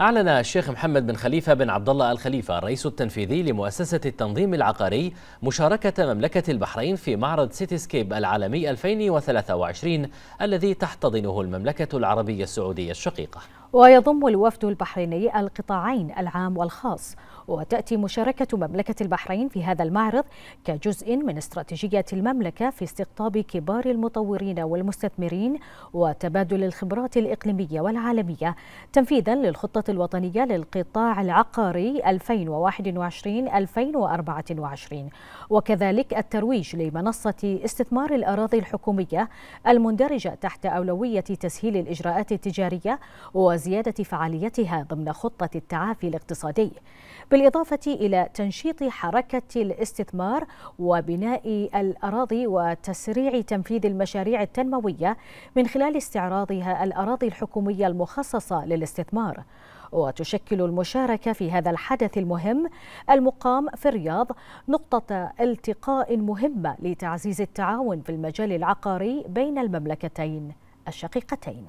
أعلن الشيخ محمد بن خليفة بن عبد الله الخليفة الرئيس التنفيذي لمؤسسة التنظيم العقاري مشاركة مملكة البحرين في معرض سيتيسكيب العالمي 2023 الذي تحتضنه المملكة العربية السعودية الشقيقة ويضم الوفد البحريني القطاعين العام والخاص وتأتي مشاركة مملكة البحرين في هذا المعرض كجزء من استراتيجية المملكة في استقطاب كبار المطورين والمستثمرين وتبادل الخبرات الإقليمية والعالمية تنفيذا للخطة الوطنية للقطاع العقاري 2021-2024 وكذلك الترويج لمنصة استثمار الأراضي الحكومية المندرجة تحت أولوية تسهيل الإجراءات التجارية وزيادة فعاليتها ضمن خطة التعافي الاقتصادي بالإضافة إلى تنشيط حركة الاستثمار وبناء الأراضي وتسريع تنفيذ المشاريع التنموية من خلال استعراضها الأراضي الحكومية المخصصة للاستثمار وتشكل المشاركة في هذا الحدث المهم المقام في الرياض نقطة التقاء مهمة لتعزيز التعاون في المجال العقاري بين المملكتين الشقيقتين